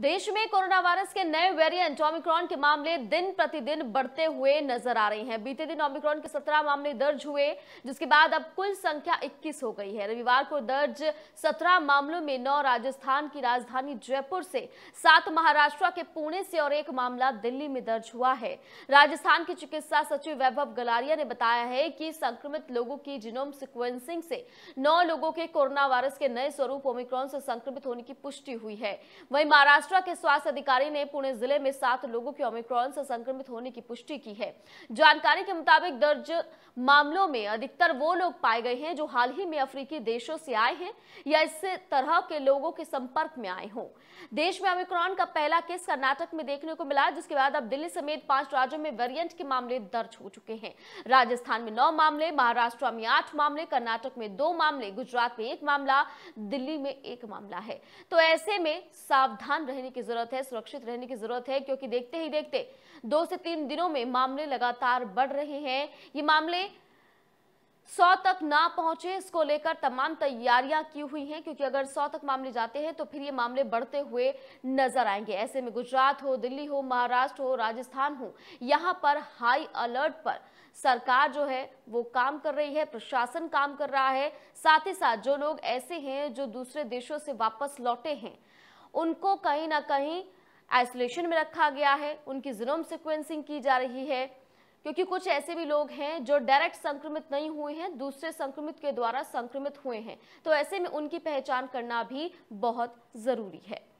देश में corona virus के नए वेरिएंट ओमिक्रॉन के मामले दिन प्रतिदिन बढ़ते हुए नजर आ रहे हैं बीते दिन ओमिक्रॉन के 17 मामले दर्ज हुए जिसके बाद अब कुल संख्या 21 हो गई है रविवार को दर्ज 17 मामलों में नौ राजस्थान की राजधानी जयपुर से सात महाराष्ट्र के पुणे से और एक मामला दिल्ली में दर्ज हुआ है राजस्थान के चिकित्सा सचिव वैभव गलारिया ने बताया है कि संक्रमित लोगों की जिनोम सिक्वेंसिंग से नौ लोगों के कोरोना वायरस के नए स्वरूप ओमिक्रॉन से संक्रमित होने की पुष्टि हुई है वही महाराष्ट्र महाराष्ट्र के स्वास्थ्य अधिकारी ने पुणे जिले में सात लोगों के ओमिक्रॉन से संक्रमित होने की पुष्टि की है जानकारी के मुताबिक दर्ज मामलों में अधिकतर वो लोग पाए गए हैं जो हाल ही में अफ्रीकी देशों से आए हैं या इस तरह के लोगों के संपर्क में आए हों देश में ओमिक्रॉन का पहला केस कर्नाटक में देखने को मिला जिसके बाद अब दिल्ली समेत पांच राज्यों में वेरियंट के मामले दर्ज हो चुके हैं राजस्थान में नौ मामले महाराष्ट्र में आठ मामले कर्नाटक में दो मामले गुजरात में एक मामला दिल्ली में एक मामला है तो ऐसे में सावधान रहे रहने की जरूरत है सुरक्षित रहने की जरूरत है क्योंकि देखते ही देखते दो से तीन दिनों में मामले लगातार बढ़ रहे हैं ये मामले सौ तक ना पहुंचे इसको लेकर तमाम तैयारियां की हुई हैं क्योंकि अगर सौ तक मामले जाते हैं तो फिर ये मामले बढ़ते हुए नजर आएंगे ऐसे में गुजरात हो दिल्ली हो महाराष्ट्र हो राजस्थान हो यहाँ पर हाई अलर्ट पर सरकार जो है वो काम कर रही है प्रशासन काम कर रहा है साथ ही साथ जो लोग ऐसे हैं जो दूसरे देशों से वापस लौटे हैं उनको कहीं ना कहीं आइसोलेशन में रखा गया है उनकी जिनोम सिक्वेंसिंग की जा रही है क्योंकि कुछ ऐसे भी लोग हैं जो डायरेक्ट संक्रमित नहीं हुए हैं दूसरे संक्रमित के द्वारा संक्रमित हुए हैं तो ऐसे में उनकी पहचान करना भी बहुत ज़रूरी है